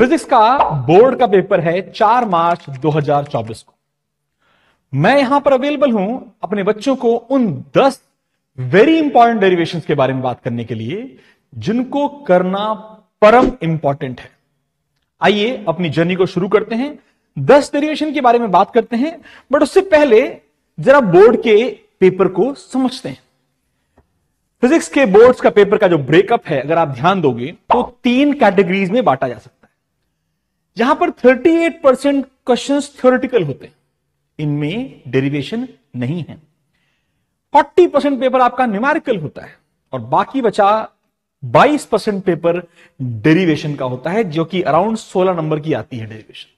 physics का board का paper है 4 मार्च 2024 को मैं यहां पर अवेलेबल हूं अपने बच्चों को उन 10 वेरी इंपॉर्टेंट डेरिवेशंस के बारे में बात करने के लिए जिनको करना परम इंपॉर्टेंट है आइए अपनी जर्नी को शुरू करते हैं 10 डेरिवेशन के बारे में बात करते हैं बट उससे पहले जरा बोर्ड के पेपर को समझते हैं फिजिक्स के बोर्ड्स का पेपर का जो ब्रेकअप है अगर आप ध्यान दोगे तो तीन कैटेगरीज में बांटा जा सकता है जहां पर 38 परसेंट क्वेश्चन थ्योरिटिकल होते हैं इनमें डेरिवेशन नहीं है 40 परसेंट पेपर आपका न्यूमेरिकल होता है और बाकी बचा 22 परसेंट पेपर डेरिवेशन का होता है जो कि अराउंड 16 नंबर की आती है डेरिवेशन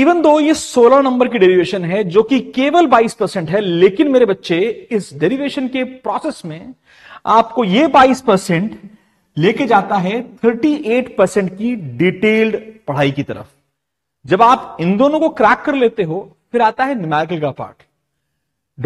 इवन दो ये 16 नंबर की डेरिवेशन है जो कि केवल 22 परसेंट है लेकिन मेरे बच्चे इस डेरिवेशन के प्रोसेस में आपको ये 22 परसेंट लेके जाता है 38 परसेंट की डिटेल्ड पढ़ाई की तरफ जब आप इन दोनों को क्रैक कर लेते हो फिर आता है न्यूमेरिकल का part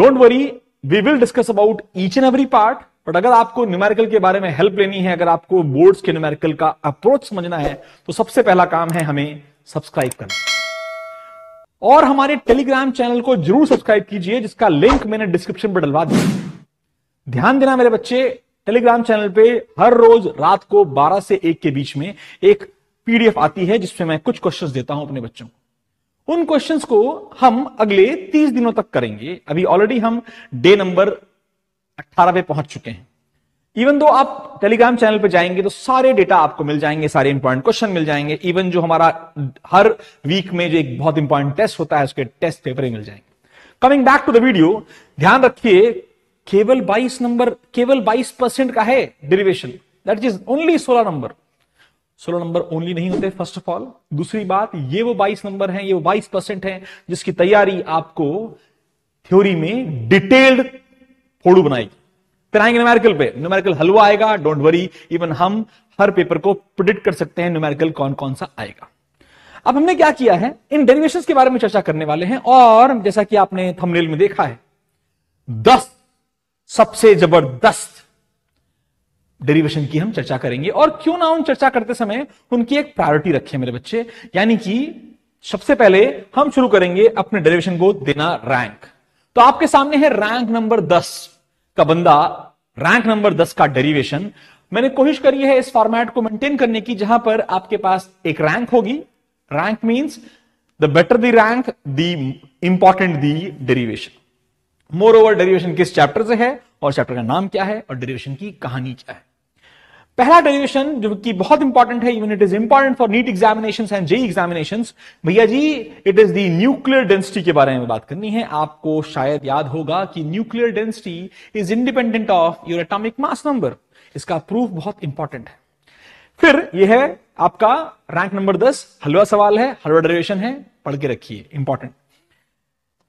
don't worry we will discuss about each and every part but अगर आपको न्यूमेरिकल के बारे में हेल्प लेनी है अगर आपको बोर्ड्स के न्यूमेरिकल का अप्रोच समझना है तो सबसे पहला काम है हमें सब्सक्राइब करना और हमारे टेलीग्राम चैनल को जरूर सब्सक्राइब कीजिए जिसका लिंक मैंने डिस्क्रिप्शन पर डलवा दिया ध्यान देना मेरे बच्चे टेलीग्राम चैनल पे हर रोज रात को 12 से 1 के बीच में एक पीडीएफ आती है जिसमें मैं कुछ क्वेश्चंस देता हूं अपने बच्चों को उन क्वेश्चंस को हम अगले 30 दिनों तक करेंगे अभी ऑलरेडी हम डे नंबर 18 पे पहुंच चुके हैं इवन दो आप टेलीग्राम चैनल पर जाएंगे तो सारे डेटा आपको मिल जाएंगे सारे इंपॉर्टेंट क्वेश्चन मिल जाएंगे इवन जो हमारा हर वीक में जो एक बहुत इंपॉर्टेंट टेस्ट होता है उसके टेस्ट पेपर मिल जाएंगे coming back to the video ध्यान रखिए केवल 22 नंबर केवल 22 परसेंट का है derivation that is only 16 number 16 number only नहीं होते फर्स्ट ऑफ ऑल दूसरी बात ये वो 22 नंबर हैं ये वो 22 परसेंट है जिसकी तैयारी आपको थ्योरी में डिटेल्ड फोड़ू बनाएगी फिर न्यूमेरिकल पे न्यूमेरिकल हलवा आएगा डोंट वरी इवन हम हर पेपर को प्रिडिक्ट कर सकते हैं न्यूमेरिकल कौन कौन सा आएगा अब हमने क्या किया है इन डेरिवेशन के बारे में चर्चा करने वाले हैं और जैसा कि आपने थंबनेल में देखा है दस सबसे जबरदस्त डेरिवेशन की हम चर्चा करेंगे और क्यों ना उन चर्चा करते समय उनकी एक प्रायोरिटी रखें मेरे बच्चे यानी कि सबसे पहले हम शुरू करेंगे अपने डेरिवेशन को देना रैंक तो आपके सामने है रैंक नंबर दस का बंदा रैंक नंबर दस का डेरिवेशन मैंने कोशिश करी है इस फॉर्मेट को मेंटेन करने की जहां पर आपके पास एक रैंक होगी rank means the better the rank the important the derivation moreover derivation किस चैप्टर से है और चैप्टर का नाम क्या है और डेरिवेशन की कहानी क्या है पहला डेरिवेशन जो कि बहुत इंपॉर्टेंट है even it is important for NEET examination and JEE examination भैया जी it is the nuclear density के बारे में बात करनी है आपको शायद याद होगा कि nuclear density is independent of your atomic mass number इसका प्रूफ बहुत इंपॉर्टेंट है फिर यह है आपका रैंक नंबर दस हलवा सवाल है हलवा डेरिवेशन है पढ़ के रखिए इंपॉर्टेंट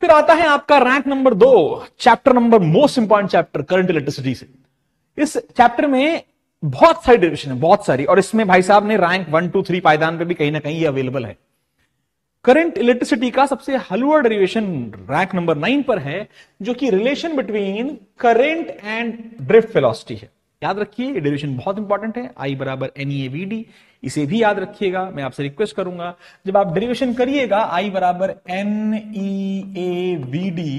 फिर आता है आपका रैंक नंबर दो chapter number most important chapter current electricity से इस चैप्टर में बहुत सारी डेरिवेशन है बहुत सारी और इसमें भाई साहब ने रैंक वन टू थ्री पायदान पे भी कहीं ना कहीं अवेलेबल है करंट इलेक्ट्रिसिटी का सबसे हलवा डेरिवेशन रैंक नंबर नाइन पर है जो कि relation between current and drift velocity है याद रखिए डेरिवेशन बहुत इंपॉर्टेंट है आई बराबर एन ई वी डी इसे भी याद रखिएगा मैं आपसे रिक्वेस्ट करूंगा जब आप डेरिवेशन करिएगा आई बराबर n e A v d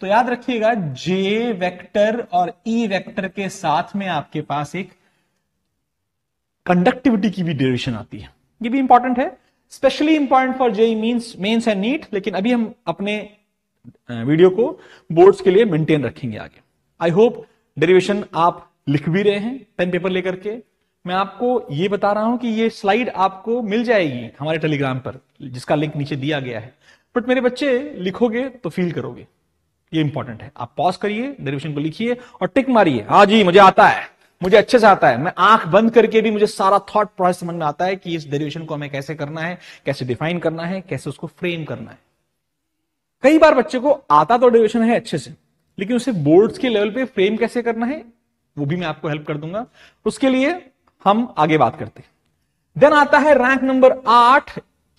तो याद रखिएगा जे वेक्टर और ई e वेक्टर के साथ में आपके पास एक कंडक्टिविटी की भी डेरिवेशन आती है ये भी इंपॉर्टेंट है specially important for J means mains and NEET लेकिन अभी हम अपने वीडियो को बोर्ड्स के लिए मेंटेन रखेंगे आगे आई होप डेरिवेशन आप लिख भी रहे हैं पेन पेपर लेकर के मैं आपको ये बता रहा हूं कि ये स्लाइड आपको मिल जाएगी हमारे टेलीग्राम पर जिसका लिंक नीचे दिया गया है बट मेरे बच्चे लिखोगे तो फील करोगे ये इंपॉर्टेंट है आप पॉज करिए डेरिवेशन को लिखिए और टिक मारिए हाँ जी मुझे आता है मुझे अच्छे से आता है मैं आंख बंद करके भी मुझे सारा थॉट प्रोसेस समझ में आता है कि इस डेरिवेशन को हमें कैसे करना है कैसे डिफाइन करना है कैसे उसको फ्रेम करना है कई बार बच्चे को आता तो डेरिवेशन है अच्छे से लेकिन उसे बोर्ड्स के लेवल पे फ्रेम कैसे करना है वो भी मैं आपको हेल्प कर दूंगा उसके लिए हम आगे बात करते देन आता है रैंक नंबर आठ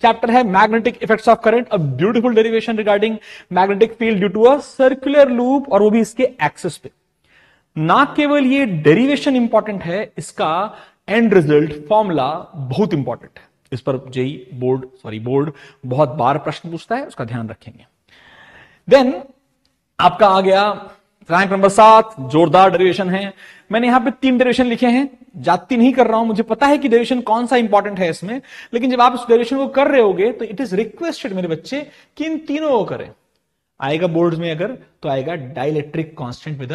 चैप्टर है magnetic effects of current a beautiful derivation regarding magnetic field due to a circular loop और वो भी इसके एक्सेस पे ना केवल ये डेरिवेशन इंपॉर्टेंट है इसका एंड रिजल्ट फॉर्मूला बहुत इंपॉर्टेंट है इस पर जेई बोर्ड सॉरी बोर्ड बहुत बार प्रश्न पूछता है उसका ध्यान रखेंगे देन आपका आ गया फ्रैंक नंबर सात जोरदार डेरिवेशन है मैंने यहां पे तीन डेरिवेशन लिखे हैं जाति तो नहीं कर रहा हूं मुझे पता है कि डेरिवेशन कौन सा इंपॉर्टेंट है इसमें लेकिन जब आप इस डेरिवेशन को कर रहे होगे तो इट इज रिक्वेस्टेड मेरे बच्चे कि इन तीनों को करें आएगा बोर्ड में अगर तो आएगा dielectric constant with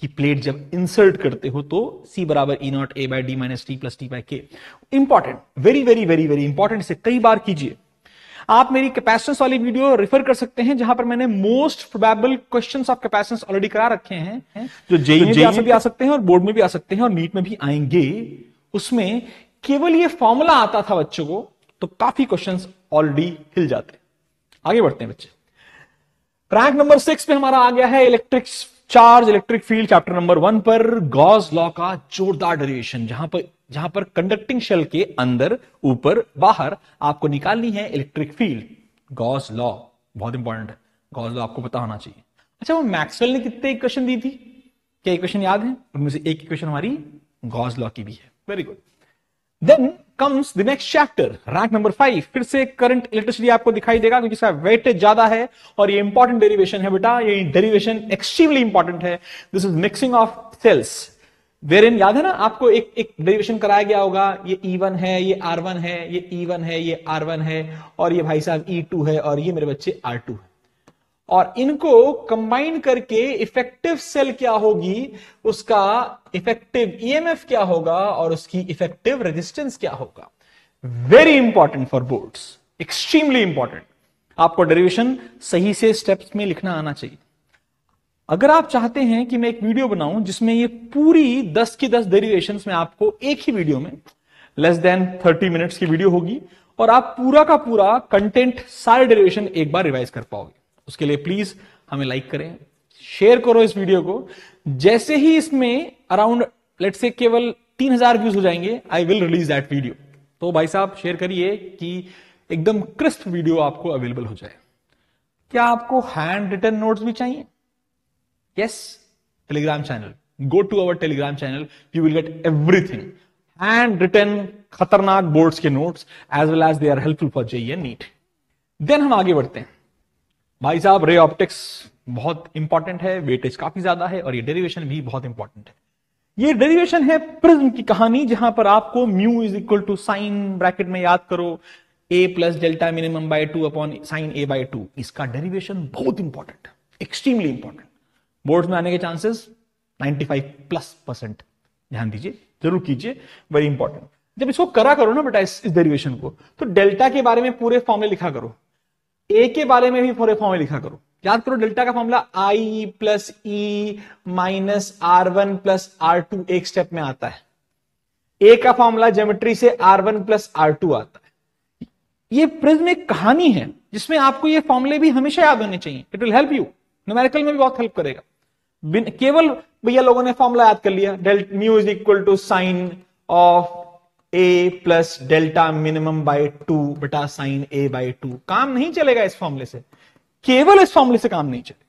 K plate जब इंसर्ट करते हो तो C बराबर e naught A by d minus t plus t by K important very very very very important इसे कई बार कीजिए आप मेरी कैपेसिटेंस वाली वीडियो रेफर कर सकते हैं जहां पर मैंने most probable question of capacitance already करा रखे हैं जो तो जेई तो में भी आ सकते हैं और बोर्ड में भी आ सकते हैं और नीट में भी आएंगे उसमें केवल ये फॉर्मूला आता था बच्चों को तो काफी क्वेश्चन ऑलरेडी हिल जाते आगे बढ़ते हैं बच्चे रैंक नंबर सिक्स पे हमारा आ गया है electrics charge electric field chapter number one पर गॉज लॉ का जोरदार डेरिवेशन जहां पर जहां पर कंडक्टिंग शेल के अंदर ऊपर बाहर आपको निकालनी है इलेक्ट्रिक फील्ड गॉज लॉ बहुत इंपॉर्टेंट गॉज लॉ आपको पता होना चाहिए अच्छा वो मैक्सवेल ने कितने इक्वेशन दी थी क्या इक्वेशन याद है उनमें से एक इक्वेशन हमारी गॉज लॉ की भी है very good then comes the next chapter rank number five फिर से करंट इलेक्ट्रिसिटी आपको दिखाई देगा क्योंकि इसका वेटेज ज्यादा है और ये इंपॉर्टेंट डेरिवेशन है बेटा ये डेरिवेशन एक्सट्रीमली इंपॉर्टेंट है this is mixing of cells wherein याद है ना आपको एक एक डेरिवेशन कराया गया होगा ये ई e वन है ये आर वन है ये ई e वन है ये आर वन है और ये भाई साहब ई e टू है और ये मेरे बच्चे आर टू है और इनको कंबाइन करके इफेक्टिव सेल क्या होगी उसका इफेक्टिव ईएमएफ e क्या होगा और उसकी इफेक्टिव रेजिस्टेंस क्या होगा very important for boards extremely important आपको डेरिवेशन सही से स्टेप्स में लिखना आना चाहिए अगर आप चाहते हैं कि मैं एक वीडियो बनाऊं जिसमें ये पूरी 10 की 10 डेरिवेशंस में आपको एक ही वीडियो में लेस देन 30 मिनट्स की वीडियो होगी और आप पूरा का पूरा कंटेंट सारे डेरिवेशन एक बार रिवाइज कर पाओगे उसके लिए प्लीज हमें लाइक करें शेयर करो इस वीडियो को जैसे ही इसमें अराउंड लेट से केवल तीन हजार व्यूज हो जाएंगे I will release that video तो भाई साहब शेयर करिए कि एकदम क्रिस्प वीडियो आपको अवेलेबल हो जाए क्या आपको हैंड रिटर्न नोट्स भी चाहिए yes Telegram channel go to our Telegram channel you will get everything handwritten खतरनाक बोर्ड्स के notes as well as they are helpful for J NEET then हम आगे बढ़ते हैं भाई साहब रे ऑप्टिक्स बहुत इंपॉर्टेंट है वेटेज काफी ज्यादा है और ये डेरिवेशन भी बहुत इंपॉर्टेंट है ये डेरिवेशन है प्रिज्म की कहानी जहां पर आपको mu is equal to sine bracket में याद करो A plus delta minimum by two upon sine A by two इसका डेरिवेशन बहुत इंपॉर्टेंट है एक्सट्रीमली इंपॉर्टेंट बोर्ड में आने के चांसेस 95 प्लस परसेंट ध्यान दीजिए जरूर कीजिए वेरी इंपॉर्टेंट जब इसको करा करो ना बेटा इस, इस डेरिवेशन को तो डेल्टा के बारे में पूरे फॉर्म में लिखा करो ए के बारे में भी पूरे फॉर्म में लिखा करो याद करो डेल्टा का formula i plus e minus r one plus r two एक स्टेप में आता है ए का फॉर्मूला जेमेट्री से r one plus r two आता है ये प्रिज्म एक कहानी है जिसमें आपको ये फॉर्मूले भी हमेशा याद होने चाहिए it will help you numerical में भी बहुत हेल्प करेगा केवल भैया लोगों ने फॉर्मूला याद कर लिया delta mu is equal to sine of A plus delta minimum by two बटा साइन ए बाय टू काम नहीं चलेगा इस फॉर्मूले से केवल इस फॉर्मूले से काम नहीं चलेगा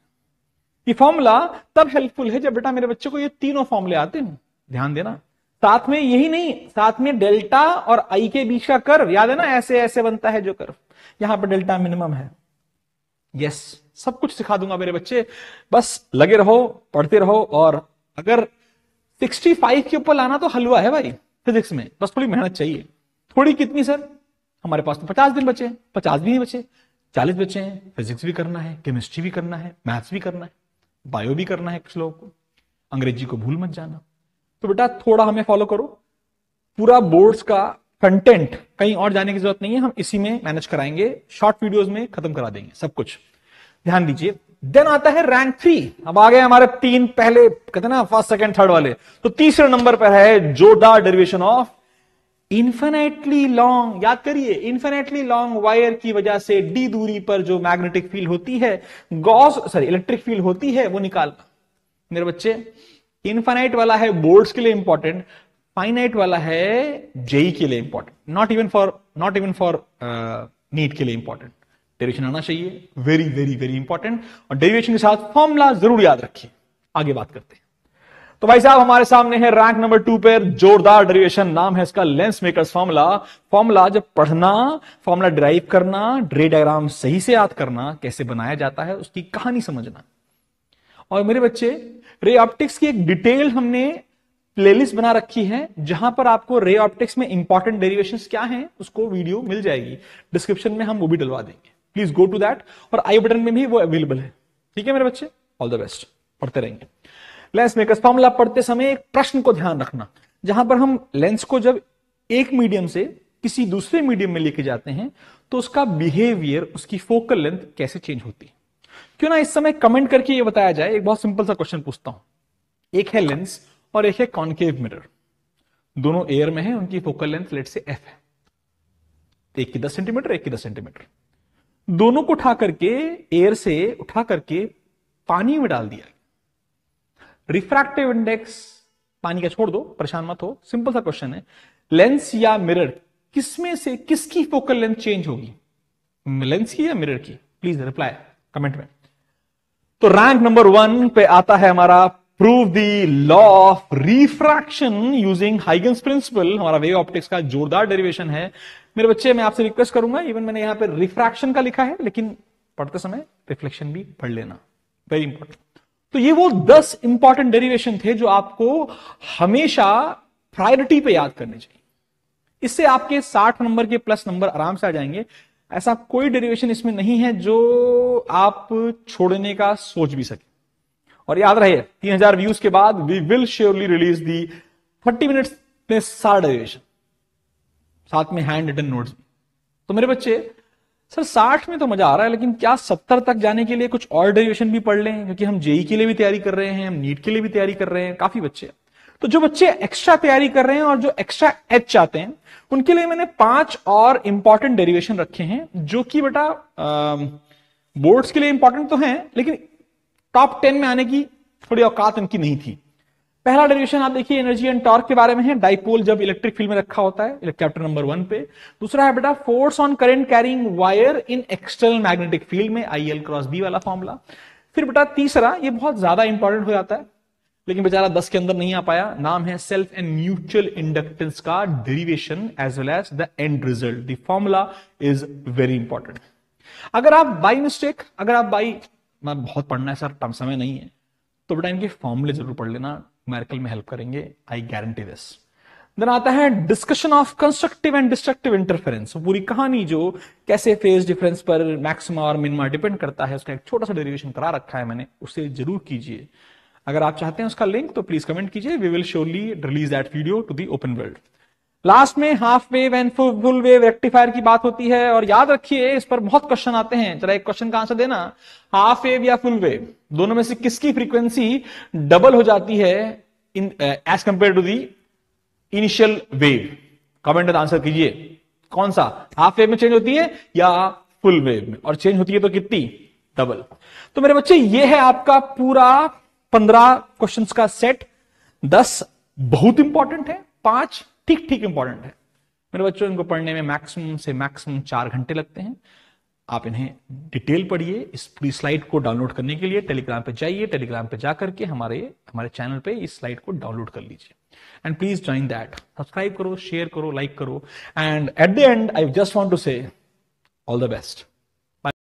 ये फॉर्मूला तब हेल्पफुल है जब बेटा मेरे बच्चे को ये तीनों फॉर्मूले आते हैं ध्यान देना साथ में यही नहीं साथ में डेल्टा और आई के बीच का कर्व याद है ना ऐसे ऐसे बनता है जो कर्व यहां पर डेल्टा मिनिमम है यस सब कुछ सिखा दूंगा मेरे बच्चे बस लगे रहो पढ़ते रहो और अगर 65 के ऊपर लाना तो हलवा है भाई फिजिक्स में बस थोड़ी मेहनत चाहिए थोड़ी कितनी सर हमारे पास तो पचास दिन बचे हैं पचास भी नहीं बचे चालीस बच्चे हैं फिजिक्स भी करना है केमिस्ट्री भी करना है मैथ्स भी करना है बायो भी करना है कुछ लोगों को अंग्रेजी को भूल मत जाना तो बेटा थोड़ा हमें फॉलो करो पूरा बोर्ड्स का कंटेंट कहीं और जाने की जरूरत नहीं है हम इसी में मैनेज कराएंगे शॉर्ट वीडियोस में खत्म करा देंगे सब कुछ ध्यान दीजिए देन आता है रैंक थ्री अब आ गए हमारे तीन पहले कहते ना फर्स्ट सेकंड थर्ड वाले तो तीसरे नंबर पर है जोडा डेरिवेशन ऑफ इन्फिनेटली लॉन्ग याद करिए इन्फिनेटली लॉन्ग वायर की वजह से डी दूरी पर जो मैग्नेटिक फील्ड होती है गॉस सॉरी इलेक्ट्रिक फील्ड होती है वो निकालना मेरे बच्चे इन्फाइनाइट वाला है बोर्ड्स के लिए इंपॉर्टेंट फाइनाइट वाला है जेई e के लिए important not even for not even for NEET के लिए इंपॉर्टेंट डेरिवेशन आना चाहिए वेरी वेरी वेरी इंपॉर्टेंट और डेरिवेशन के साथ फॉर्मुला जरूर याद रखिए आगे बात करते हैं तो भाई साहब हमारे सामने है रैंक नंबर टू पर जोरदार डेरिवेशन नाम है इसका लेंस मेकर्स फॉर्मूला फॉर्मूला जब पढ़ना फॉर्मूला ड्राइव करना ड्रे डायग्राम सही से याद करना कैसे बनाया जाता है उसकी कहानी समझना और मेरे बच्चे रे ऑप्टिक्स की एक डिटेल हमने प्लेलिस्ट बना रखी है जहां पर आपको रे ऑप्टिक्स में इंपॉर्टेंट डेरिवेशन क्या है उसको वीडियो मिल जाएगी डिस्क्रिप्शन में हम वो भी डलवा देंगे प्लीज गो टू दैट और आई बटन में भी वो अवेलेबल है ठीक है मेरे बच्चे ऑल द बेस्ट पढ़ते रहेंगे लेंस मेकर्स फॉर्मूला पढ़ते समय एक प्रश्न को ध्यान रखना जहां पर हम लेंस को जब एक मीडियम से किसी दूसरे मीडियम में लेके जाते हैं तो उसका बिहेवियर उसकी फोकल लेंथ कैसे चेंज होती है क्यों ना इस समय कमेंट करके ये बताया जाए एक बहुत सिंपल सा क्वेश्चन पूछता हूं एक है लेंस और एक है कॉनकेव मिरर दोनों एयर में है उनकी focal length let say f है एक की दस सेंटीमीटर एक की दस सेंटीमीटर दोनों को उठा करके एयर से उठा करके पानी में डाल दिया रिफ्रैक्टिव इंडेक्स पानी का छोड़ दो परेशान मत हो सिंपल सा क्वेश्चन है लेंस या मिरर किसमें से किसकी फोकल लेंथ चेंज होगी लेंस की या मिरर की प्लीज रिप्लाई कमेंट में तो रैंक नंबर वन पे आता है हमारा prove the law of refraction using Huygens principle हमारा वेव ऑप्टिक्स का जोरदार डेरिवेशन है मेरे बच्चे मैं आपसे रिक्वेस्ट करूंगा इवन मैंने यहां पर रिफ्रैक्शन का लिखा है लेकिन पढ़ते समय रिफ्लेक्शन भी पढ़ लेना वेरी इंपॉर्टेंट तो ये वो दस इंपॉर्टेंट डेरिवेशन थे जो आपको हमेशा प्रायोरिटी पे याद करने चाहिए इससे आपके साठ नंबर के प्लस नंबर आराम से आ जाएंगे ऐसा कोई डेरिवेशन इसमें नहीं है जो आप छोड़ने का सोच भी सके और याद रहे तीन हजार व्यूज के बाद we will surely release the thirty minutes में सारा डेरिवेशन साथ में हैंड रिटन नोट्स तो मेरे बच्चे सर साठ में तो मजा आ रहा है लेकिन क्या सत्तर तक जाने के लिए कुछ और डेरिवेशन भी पढ़ लें क्योंकि हम जेई e के लिए भी तैयारी कर रहे हैं हम नीट के लिए भी तैयारी कर रहे हैं काफी बच्चे तो जो बच्चे एक्स्ट्रा तैयारी कर रहे हैं और जो एक्स्ट्रा एच चाहते हैं उनके लिए मैंने पांच और इंपॉर्टेंट डेरिवेशन रखे हैं जो कि बेटा बोर्ड्स के लिए इंपॉर्टेंट तो हैं लेकिन टॉप टेन में आने की थोड़ी औकात उनकी नहीं थी पहला डेरिवेशन आप देखिए एनर्जी एंड टॉर्क के बारे में है डाइपोल जब इलेक्ट्रिक फील्ड में रखा होता है चैप्टर नंबर वन पे दूसरा है बेटा force on current carrying wire in external magnetic field में आई एल क्रॉस बी वाला फॉर्मूला फिर बेटा तीसरा ये बहुत ज्यादा इंपॉर्टेंट हो जाता है लेकिन बेचारा दस के अंदर नहीं आ पाया नाम है सेल्फ एंड म्यूचुअल इंडक्टेंस का derivation as well as the end result the formula is very important अगर आप बाई मिस्टेक अगर आप बाई इतना बहुत पढ़ना है सर समय नहीं है तो बेटा इनके फॉर्मूले जरूर पढ़ लेना मेरिकल में हेल्प करेंगे आई गारंटी दिस देन आता है discussion of constructive and destructive interference पूरी कहानी जो कैसे फेज डिफरेंस पर मैक्सिमा और मिनिमा डिपेंड करता है उसका एक छोटा सा डेरिवेशन करा रखा है मैंने उसे जरूर कीजिए अगर आप चाहते हैं उसका लिंक तो प्लीज कमेंट कीजिए we will surely release that video to the open world last में half wave and full wave rectifier की बात होती है और याद रखिए इस पर बहुत क्वेश्चन आते हैं जरा एक क्वेश्चन का आंसर देना हाफ वेव या फुल वेव दोनों में से किसकी फ्रीक्वेंसी डबल हो जाती है in as compare to the initial wave comment answer कीजिए कौन सा हाफ वेव में चेंज होती है या फुल वेव में और चेंज होती है तो कितनी डबल तो मेरे बच्चे ये है आपका पूरा पंद्रह क्वेश्चन का सेट दस बहुत इंपॉर्टेंट है पांच ठीक ठीक इंपॉर्टेंट है मेरे बच्चों इनको पढ़ने में मैक्सिमम से मैक्सिमम चार घंटे लगते हैं आप इन्हें डिटेल पढ़िए इस पूरी स्लाइड को डाउनलोड करने के लिए टेलीग्राम पे जाइए टेलीग्राम पे जा करके हमारे हमारे चैनल पे इस स्लाइड को डाउनलोड कर लीजिए and please join that subscribe करो शेयर करो लाइक करो and at the end I just want to say all the best